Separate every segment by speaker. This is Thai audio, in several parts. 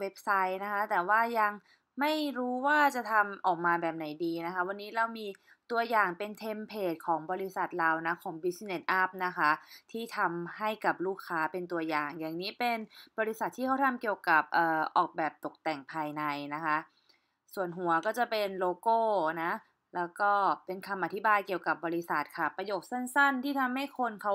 Speaker 1: เว็บไซต์นะคะ แต่ว่ายังไม่รู้ว่าจะทำออกมาแบบไหนดีนะคะ วันนี้เรามีตัวอย่างเป็นเทมเพลตของบริษัทเรานะ ของ Business Up นะคะ ที่ทำให้กับลูกค้าเป็นตัวอย่าง อย่างนี้เป็นบริษัทที่เขาทำเกี่ยวกับอออกแบบตกแต่งภายในนะคะ ส่วนหัวก็จะเป็นโลโก้นะแล้วก็เป็นคำอธิบายเกี่ยวกับบริษัทค่ะ ประโยคสั้นๆที่ทำให้คนเขา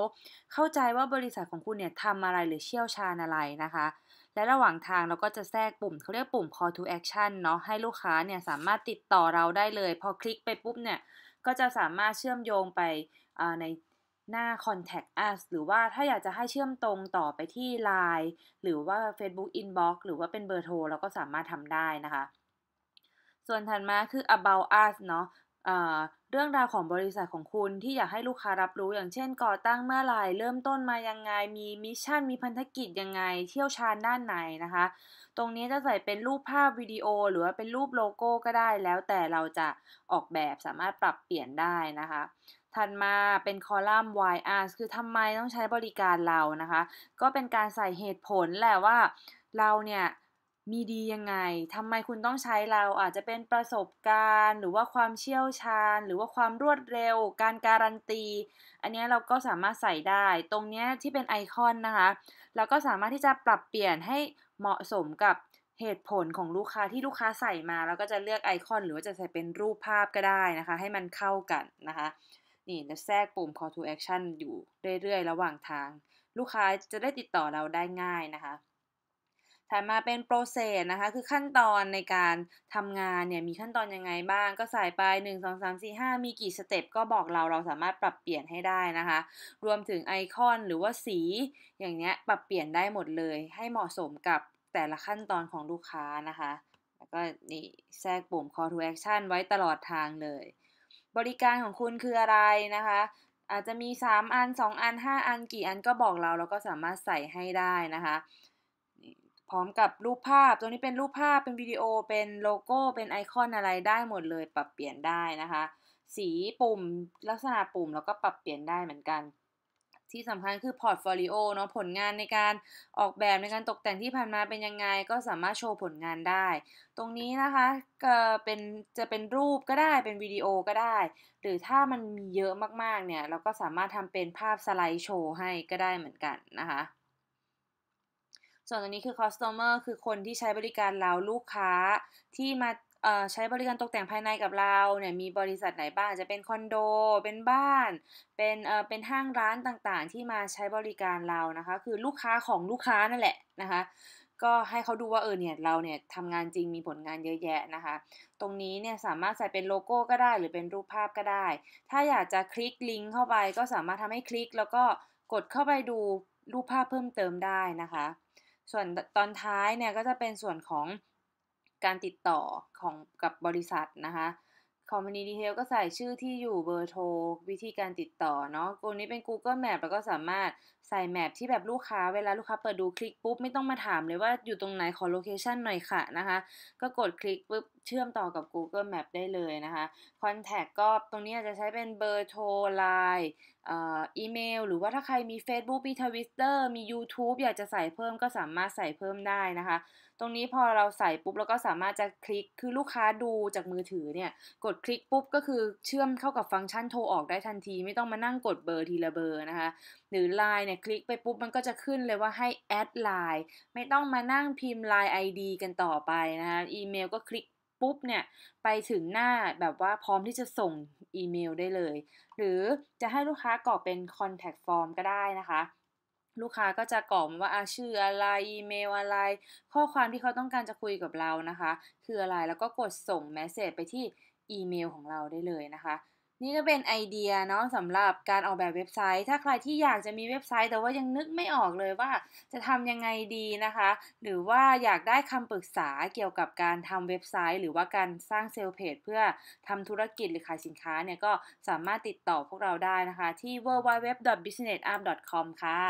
Speaker 1: เข้าใจว่าบริษัทของคุณเนี่ยทำอะไรหรือเชี่ยวชาญอะไรนะคะ และระหว่างทางเราก็จะแทรกปุ่มเขาเรียกปุ่ม call to action เนาะให้ลูกค้าเนี่ยสามารถติดต่อเราได้เลย พอคลิกไปปุ๊บเนี่ยก็จะสามารถเชื่อมโยงไปในหน้า contact us หรือว่าถ้าอยากจะให้เชื่อมตรงต่อไปที่ Line หรือว่า Facebook inbox หรือว่าเป็นเบอร์โทรเราก็สามารถทำได้นะคะส่วนถัดมาคือ about us เนาะเรื่องราวของบริษัทของคุณ ที่อยากให้ลูกค้ารับรู้อย่างเช่นก่อตั้งเมื่อไหร่เริ่มต้นมายังไง มีมิชชั่นมีพันธกิจยังไงเที่ยวชาญด้านไหน นะคะ ตรงนี้จะใส่เป็นรูปภาพวิดีโอ หรือว่าเป็นรูปโลโก้ก็ได้แล้วแต่เราจะออกแบบสามารถปรับเปลี่ยนได้นะคะถัดมาเป็นคอลัมน์ why us คือทำไมต้องใช้บริการเรานะคะ ก็เป็นการใส่เหตุผลแหละว่าเราเนี่ยมีดียังไง ทำไมคุณต้องใช้เรา อาจจะเป็นประสบการณ์ หรือว่าความเชี่ยวชาญ หรือว่าความรวดเร็ว การการันตี อันนี้เราก็สามารถใส่ได้ ตรงนี้ที่เป็นไอคอนนะคะ เราก็สามารถที่จะปรับเปลี่ยนให้เหมาะสมกับเหตุผลของลูกค้าที่ลูกค้าใส่มา เราก็จะเลือกไอคอนหรือว่าจะใส่เป็นรูปภาพก็ได้นะคะ ให้มันเข้ากันนะคะ นี่จะแทรกปุ่ม call to action อยู่เรื่อยๆ ระหว่างทาง ลูกค้าจะได้ติดต่อเราได้ง่ายนะคะถัดมาเป็นโปรเซสนะคะ คือขั้นตอนในการทำงานเนี่ยมีขั้นตอนยังไงบ้าง ก็ใส่ไป 1 2 3 4 5 มีกี่สเต็ปก็บอกเราเราสามารถปรับเปลี่ยนให้ได้นะคะ รวมถึงไอคอนหรือว่าสี อย่างเนี้ยปรับเปลี่ยนได้หมดเลย ให้เหมาะสมกับแต่ละขั้นตอนของลูกค้านะคะ แล้วก็นี่แทรกปุ่ม call to action ไว้ตลอดทางเลย บริการของคุณคืออะไรนะคะ อาจจะมี 3 อัน 2 อัน 5 อันกี่อันก็บอกเราแล้วก็สามารถใส่ให้ได้นะคะร้อมกับรูปภาพตัวนี้เป็นรูปภาพเป็นวิดีโอ เป็นโลโก้ เป็นไอคอนอะไรได้หมดเลยปรับเปลี่ยนได้นะคะ สีปุ่มลักษณะปุ่มแล้วก็ปรับเปลี่ยนได้เหมือนกัน ที่สำคัญคือพอร์ตโฟลิโอเนาะผลงานในการออกแบบในการตกแต่งที่ผ่านมาเป็นยังไงก็สามารถโชว์ผลงานได้ ตรงนี้นะคะ ก็เป็นจะเป็นรูปก็ได้เป็นวิดีโอก็ได้ หรือถ้ามันมีเยอะมากๆ เนี่ย เราก็สามารถทำเป็นภาพสไลด์โชว์ให้ก็ได้เหมือนกันนะคะส่วนตัวนี้คือ customer คือคนที่ใช้บริการเราลูกค้าที่มาใช้บริการตกแต่งภายในกับเราเนี่ยมีบริษัทไหนบ้างจะเป็นคอนโด เป็นบ้าน เป็นเอ่อเป็นห้างร้านต่างๆ ที่มาใช้บริการเรานะคะ คือลูกค้าของลูกค้านั่นแหละนะคะ ก็ให้เขาดูว่าเออเนี่ยเราเนี่ยทำงานจริงมีผลงานเยอะแยะนะคะ ตรงนี้เนี่ยสามารถใส่เป็นโลโก้ก็ได้หรือเป็นรูปภาพก็ได้ ถ้าอยากจะคลิกลิงก์เข้าไปก็สามารถทำให้คลิกแล้วก็กดเข้าไปดูรูปภาพเพิ่มเติมได้นะคะส่วนตอนท้ายเนี่ยก็จะเป็นส่วนของการติดต่อของกับบริษัทนะคะคอมมานีดีเทลก็ใส่ชื่อที่อยู่เบอร์โทรวิธีการติดต่อเนาะตัวนี้เป็น Google Map แล้วก็สามารถใส่แมปที่แบบลูกค้าเวลาลูกค้าเปิดดูคลิกปุ๊บ ไม่ต้องมาถามเลยว่าอยู่ตรงไหน ขอโลเคชันหน่อยค่ะนะคะ ก็กดคลิกปุ๊บ เชื่อมต่อกับ Google Map ได้เลยนะคะคอนแทคก็ตรงนี้อาจจะใช้เป็นเบอร์โทรไลน์อีเมลหรือว่าถ้าใครมี Facebook มี Twitter มี YouTube อยากจะใส่เพิ่มก็สามารถใส่เพิ่มได้นะคะ ตรงนี้พอเราใส่ปุ๊บแล้วก็สามารถจะคลิกคือลูกค้าดูจากมือถือเนี่ยกดดคลิกปุ๊บ ก็คือเชื่อมเข้ากับฟังก์ชันโทรออกได้ทันที ไม่ต้องมานั่งกดเบอร์ทีละเบอร์นะคะ หรือ Line เนี่ยคลิกไปปุ๊บมันก็จะขึ้นเลยว่าให้แอดไลน์ไม่ต้องมานั่งพิมพ์ Line ID กันต่อไปนะคะอีเมลก็คลิกปุ๊บเนี่ยไปถึงหน้าแบบว่าพร้อมที่จะส่งอีเมลได้เลย หรือจะให้ลูกค้ากรอกเป็น contact form ก็ได้นะคะลูกค้าก็จะกล่อมว่าอาชื่ออะไร อีเมลอะไร ข้อความที่เขาต้องการจะคุยกับเรานะคะ คืออะไร แล้วก็กดส่งเมสเซจไปที่อีเมลของเราได้เลยนะคะนี่ก็เป็นไอเดียเนาะสำหรับการออกแบบเว็บไซต์ ถ้าใครที่อยากจะมีเว็บไซต์แต่ว่ายังนึกไม่ออกเลยว่าจะทำยังไงดีนะคะ หรือว่าอยากได้คำปรึกษาเกี่ยวกับการทำเว็บไซต์ หรือว่าการสร้างเซลล์เพจเพื่อทำธุรกิจหรือขายสินค้าเนี่ยก็สามารถติดต่อพวกเราได้นะคะที่ w w w b u s i n e s s r m c o m ค่ะ